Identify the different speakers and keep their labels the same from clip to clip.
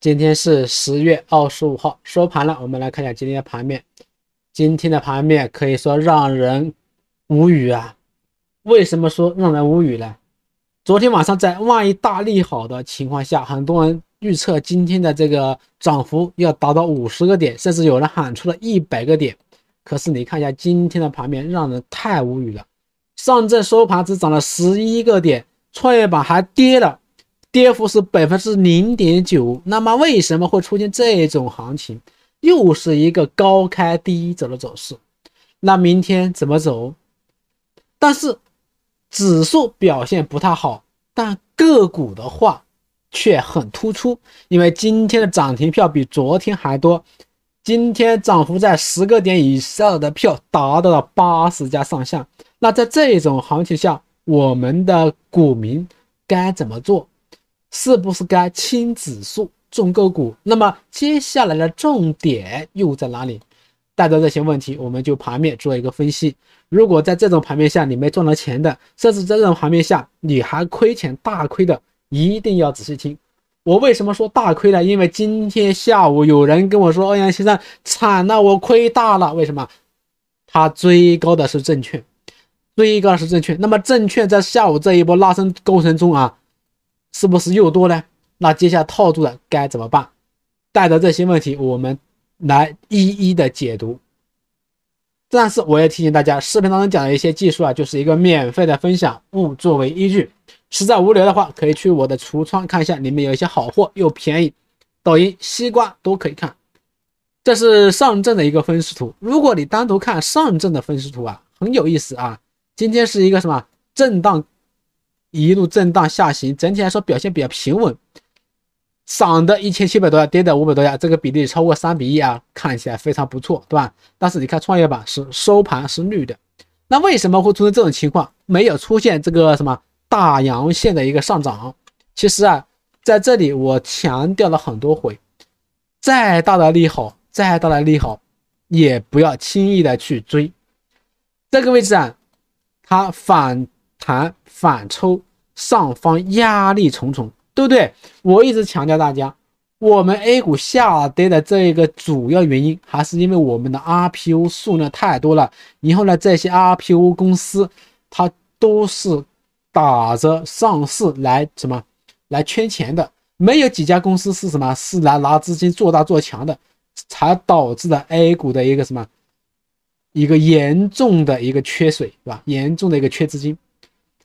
Speaker 1: 今天是十月二十五号收盘了，我们来看一下今天的盘面。今天的盘面可以说让人无语啊！为什么说让人无语呢？昨天晚上在万一大利好的情况下，很多人预测今天的这个涨幅要达到五十个点，甚至有人喊出了一百个点。可是你看一下今天的盘面，让人太无语了。上证收盘只涨了十一个点，创业板还跌了。跌幅是百分之零点九。那么为什么会出现这种行情？又是一个高开低走的走势。那明天怎么走？但是指数表现不太好，但个股的话却很突出，因为今天的涨停票比昨天还多。今天涨幅在十个点以上的票达到了八十家上下。那在这种行情下，我们的股民该怎么做？是不是该轻指数重个股？那么接下来的重点又在哪里？带着这些问题，我们就盘面做一个分析。如果在这种盘面下你没赚到钱的，甚至在这种盘面下你还亏钱大亏的，一定要仔细听。我为什么说大亏呢？因为今天下午有人跟我说：“欧阳先生，惨了，我亏大了。”为什么？他追高的是证券，追高的是证券。那么证券在下午这一波拉升过程中啊。是不是又多呢？那接下来套住了该怎么办？带着这些问题，我们来一一的解读。但是我要提醒大家，视频当中讲的一些技术啊，就是一个免费的分享，勿作为依据。实在无聊的话，可以去我的橱窗看一下，里面有一些好货又便宜，抖音、西瓜都可以看。这是上证的一个分时图，如果你单独看上证的分时图啊，很有意思啊。今天是一个什么震荡？一路震荡下行，整体来说表现比较平稳，涨的一千七百多家，跌的五百多家，这个比例超过三比一啊，看起来非常不错，对吧？但是你看创业板是收盘是绿的，那为什么会出现这种情况？没有出现这个什么大阳线的一个上涨。其实啊，在这里我强调了很多回，再大的利好，再大的利好，也不要轻易的去追。这个位置啊，它反。弹反抽，上方压力重重，对不对？我一直强调大家，我们 A 股下跌的这个主要原因还是因为我们的 IPO 数量太多了，然后呢，这些 IPO 公司它都是打着上市来什么来圈钱的，没有几家公司是什么是来拿资金做大做强的，才导致的 A 股的一个什么一个严重的一个缺水，是吧？严重的一个缺资金。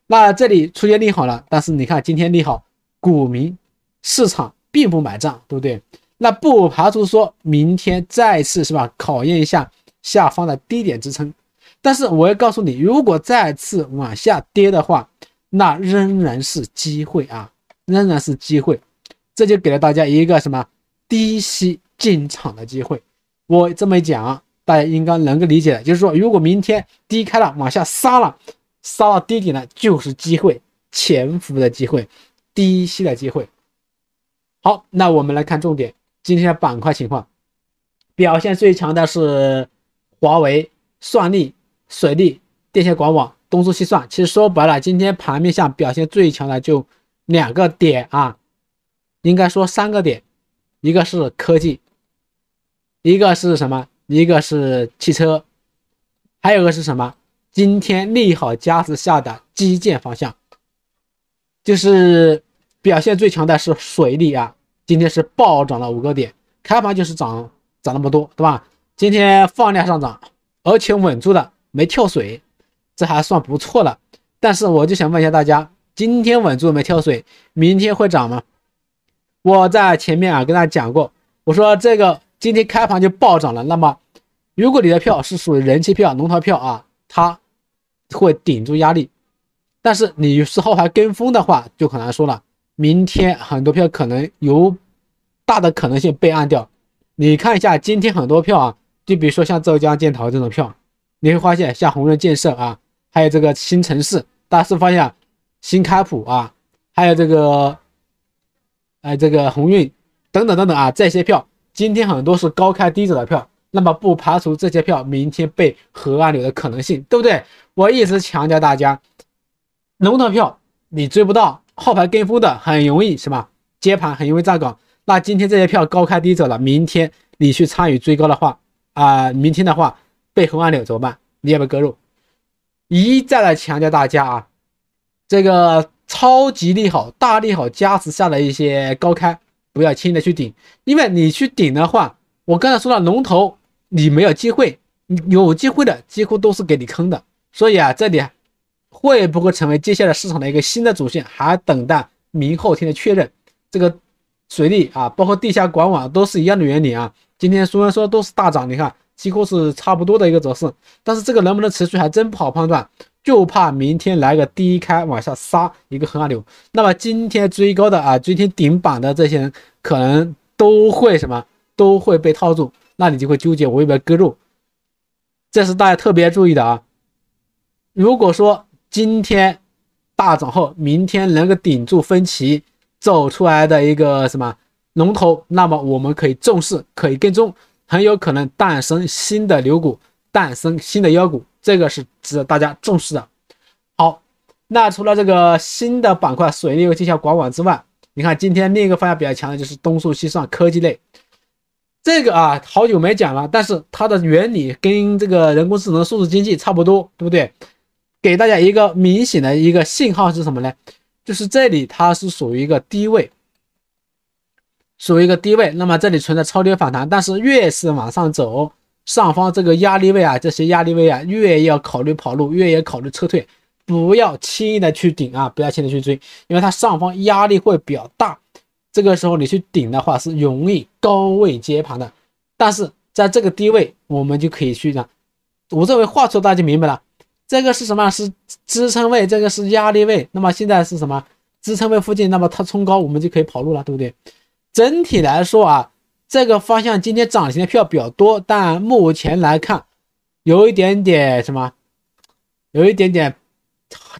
Speaker 1: 那这里出现利好了，但是你看今天利好，股民市场并不买账，对不对？那不排除说明天再次是吧？考验一下下方的低点支撑。但是我要告诉你，如果再次往下跌的话，那仍然是机会啊，仍然是机会。这就给了大家一个什么低吸进场的机会。我这么一讲，大家应该能够理解的，就是说，如果明天低开了往下杀了。杀到低点呢，就是机会，潜伏的机会，低吸的机会。好，那我们来看重点，今天的板块情况，表现最强的是华为、算力、水利、电线管网。东数西算，其实说白了，今天盘面上表现最强的就两个点啊，应该说三个点，一个是科技，一个是什么？一个是汽车，还有一个是什么？今天利好加持下的基建方向，就是表现最强的是水利啊！今天是暴涨了五个点，开盘就是涨涨那么多，对吧？今天放量上涨，而且稳住了，没跳水，这还算不错了。但是我就想问一下大家，今天稳住没跳水，明天会涨吗？我在前面啊跟大家讲过，我说这个今天开盘就暴涨了，那么如果你的票是属于人气票、龙头票啊，它。会顶住压力，但是你是后还跟风的话，就很难说了。明天很多票可能有大的可能性被按掉。你看一下，今天很多票啊，就比如说像浙江建投这种票，你会发现像宏润建设啊，还有这个新城市、大家是发现新开普啊，还有这个哎这个鸿运等等等等啊，这些票今天很多是高开低走的票。那么不排除这些票明天被核按钮的可能性，对不对？我一直强调大家，龙头票你追不到，后排跟风的很容易什么接盘，很容易炸岗。那今天这些票高开低走了，明天你去参与追高的话啊，明天的话被核按钮怎么办？你也被割肉。一再的强调大家啊，这个超级利好、大利好加持下的一些高开，不要轻易的去顶，因为你去顶的话，我刚才说了龙头。你没有机会，有机会的几乎都是给你坑的。所以啊，这里会不会成为接下来市场的一个新的主线，还等待明后天的确认。这个水利啊，包括地下管网都是一样的原理啊。今天虽然说都是大涨，你看几乎是差不多的一个走势，但是这个能不能持续还真不好判断，就怕明天来个低开往下杀一个横拉流。那么今天追高的啊，今天顶板的这些人可能都会什么，都会被套住。那你就会纠结，我要不要割肉？这是大家特别注意的啊。如果说今天大涨后，明天能够顶住分歧走出来的一个什么龙头，那么我们可以重视，可以跟踪，很有可能诞生新的牛股，诞生新的妖股，这个是值得大家重视的。好，那除了这个新的板块水利、和绩效管网之外，你看今天另一个方向比较强的就是东数西算科技类。这个啊，好久没讲了，但是它的原理跟这个人工智能、数字经济差不多，对不对？给大家一个明显的一个信号是什么呢？就是这里它是属于一个低位，属于一个低位。那么这里存在超跌反弹，但是越是往上走，上方这个压力位啊，这些压力位啊，越要考虑跑路，越要考虑撤退，不要轻易的去顶啊，不要轻易的去追，因为它上方压力会比较大。这个时候你去顶的话是容易高位接盘的，但是在这个低位我们就可以去讲，我认为画出大家明白了。这个是什么？是支撑位，这个是压力位。那么现在是什么支撑位附近？那么它冲高，我们就可以跑路了，对不对？整体来说啊，这个方向今天涨停的票比较多，但目前来看，有一点点什么，有一点点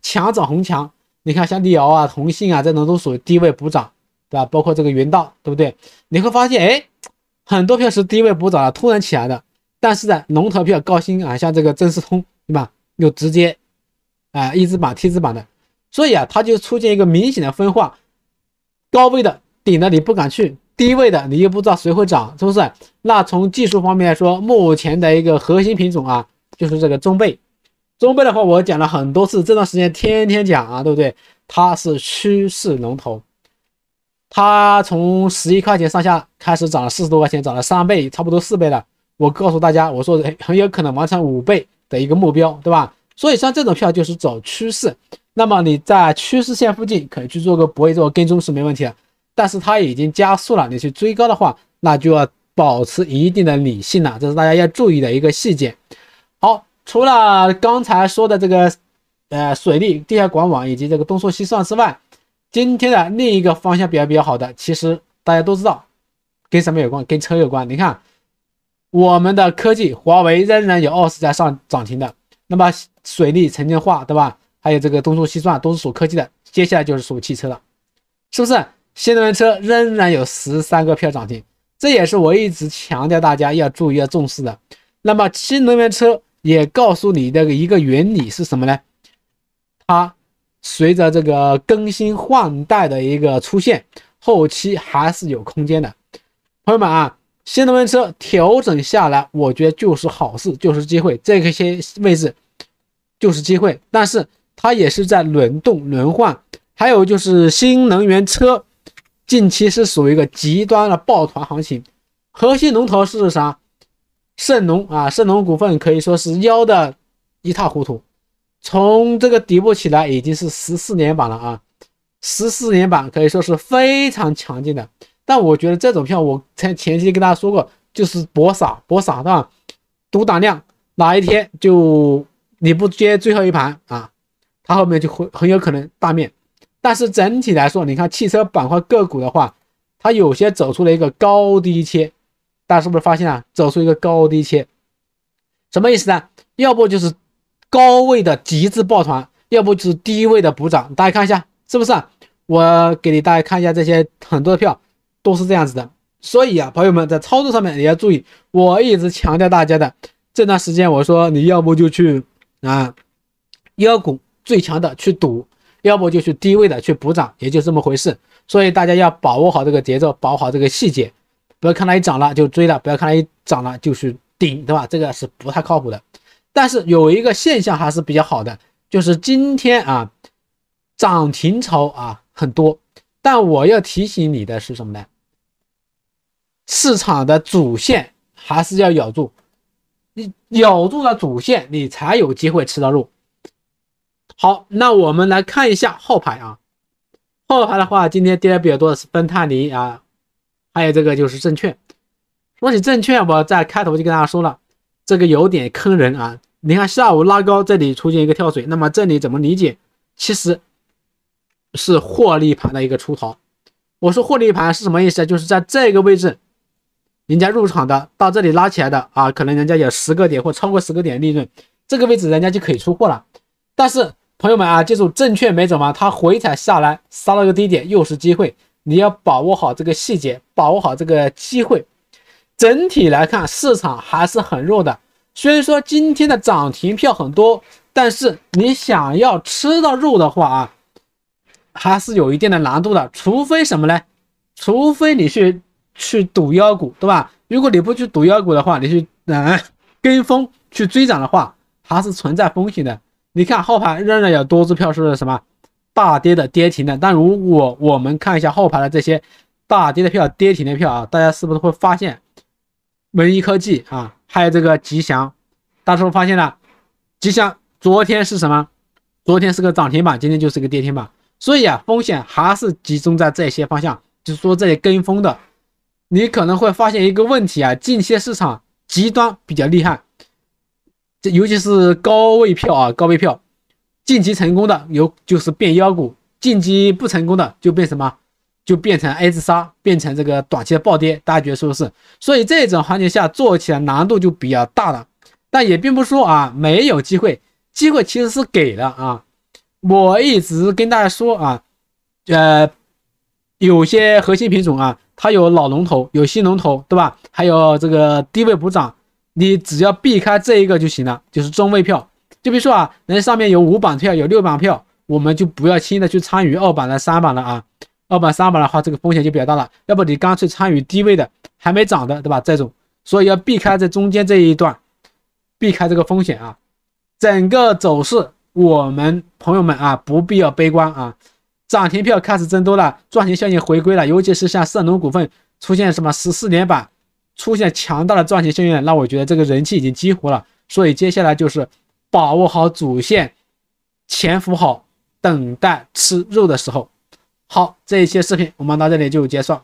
Speaker 1: 强涨红强。你看像地窑啊、同信啊这种都属于低位补涨。对吧？包括这个云道，对不对？你会发现，哎，很多票是低位补涨的，突然起来的。但是呢，龙头票、高新啊，像这个正实通，对吧？又直接啊，一字板、T 字板的。所以啊，它就出现一个明显的分化：高位的顶了，你不敢去；低位的，你又不知道谁会涨，是不是？那从技术方面来说，目前的一个核心品种啊，就是这个中贝。中贝的话，我讲了很多次，这段时间天天讲啊，对不对？它是趋势龙头。它从十一块钱上下开始涨了四十多块钱，涨了三倍，差不多四倍了。我告诉大家，我说很很有可能完成五倍的一个目标，对吧？所以像这种票就是走趋势，那么你在趋势线附近可以去做个博弈，做跟踪是没问题的。但是它已经加速了，你去追高的话，那就要保持一定的理性了，这是大家要注意的一个细节。好，除了刚才说的这个，呃，水利、地下管网以及这个东数西算之外。今天的另一个方向比较比较好的，其实大家都知道，跟什么有关？跟车有关。你看，我们的科技华为仍然有二十家上涨停的。那么水利、城镇化，对吧？还有这个东数西算都是属科技的。接下来就是属汽车了，是不是？新能源车仍然有十三个票涨停，这也是我一直强调大家要注意、要重视的。那么新能源车也告诉你的一个原理是什么呢？它。随着这个更新换代的一个出现，后期还是有空间的。朋友们啊，新能源车调整下来，我觉得就是好事，就是机会，这个些位置就是机会。但是它也是在轮动轮换，还有就是新能源车近期是属于一个极端的抱团行情，核心龙头是啥？盛农啊，盛农股份可以说是妖的一塌糊涂。从这个底部起来已经是十四连板了啊，十四连板可以说是非常强劲的。但我觉得这种票，我前前期跟大家说过，就是博傻博傻的，赌胆量。哪一天就你不接最后一盘啊，它后面就会很有可能大面。但是整体来说，你看汽车板块个股的话，它有些走出了一个高低切，大家是不是发现啊，走出一个高低切？什么意思呢？要不就是。高位的极致抱团，要不就是低位的补涨，大家看一下是不是？我给你大家看一下，这些很多的票都是这样子的。所以啊，朋友们在操作上面也要注意，我一直强调大家的这段时间，我说你要不就去啊，妖股最强的去赌，要不就去低位的去补涨，也就这么回事。所以大家要把握好这个节奏，把握好这个细节，不要看它一涨了就追了，不要看它一涨了就去顶，对吧？这个是不太靠谱的。但是有一个现象还是比较好的，就是今天啊，涨停潮啊很多。但我要提醒你的是什么呢？市场的主线还是要咬住，你咬住了主线，你才有机会吃到肉。好，那我们来看一下后排啊，后排的话，今天跌的比较多的是芬泰尼啊，还有这个就是证券。说起证券，我在开头就跟大家说了。这个有点坑人啊！你看下午拉高这里出现一个跳水，那么这里怎么理解？其实是获利盘的一个出逃。我说获利盘是什么意思就是在这个位置，人家入场的到这里拉起来的啊，可能人家有十个点或超过十个点利润，这个位置人家就可以出货了。但是朋友们啊，记住，证券没走嘛，它回踩下来杀了个低点，又是机会，你要把握好这个细节，把握好这个机会。整体来看，市场还是很弱的。虽然说今天的涨停票很多，但是你想要吃到肉的话啊，还是有一定的难度的。除非什么呢？除非你去去赌妖股，对吧？如果你不去赌妖股的话，你去嗯跟风去追涨的话，还是存在风险的。你看后盘仍然有多只票是什么大跌的跌停的。但如果我们看一下后盘的这些大跌的票、跌停的票啊，大家是不是会发现？文一科技啊，还有这个吉祥，大家是不是发现了？吉祥昨天是什么？昨天是个涨停板，今天就是个跌停板。所以啊，风险还是集中在这些方向。就是说，这些跟风的，你可能会发现一个问题啊，近期市场极端比较厉害，这尤其是高位票啊，高位票晋级成功的有就是变妖股，晋级不成功的就变什么？就变成 A 字杀，变成这个短期的暴跌，大家觉得是不是？所以这种环境下做起来难度就比较大了，但也并不说啊没有机会，机会其实是给的啊。我一直跟大家说啊，呃，有些核心品种啊，它有老龙头，有新龙头，对吧？还有这个低位补涨，你只要避开这一个就行了，就是中位票。就比如说啊，人上面有五板票，有六板票，我们就不要轻易的去参与二板的、三板了啊。二百三百的话，这个风险就比较大了。要不你干脆参与低位的还没涨的，对吧？这种，所以要避开这中间这一段，避开这个风险啊。整个走势，我们朋友们啊，不必要悲观啊。涨停票开始增多了，赚钱效应回归了。尤其是像盛龙股份出现什么十四连板，出现强大的赚钱效应，那我觉得这个人气已经激活了。所以接下来就是把握好主线，潜伏好，等待吃肉的时候。好，这一期视频我们到这里就结束。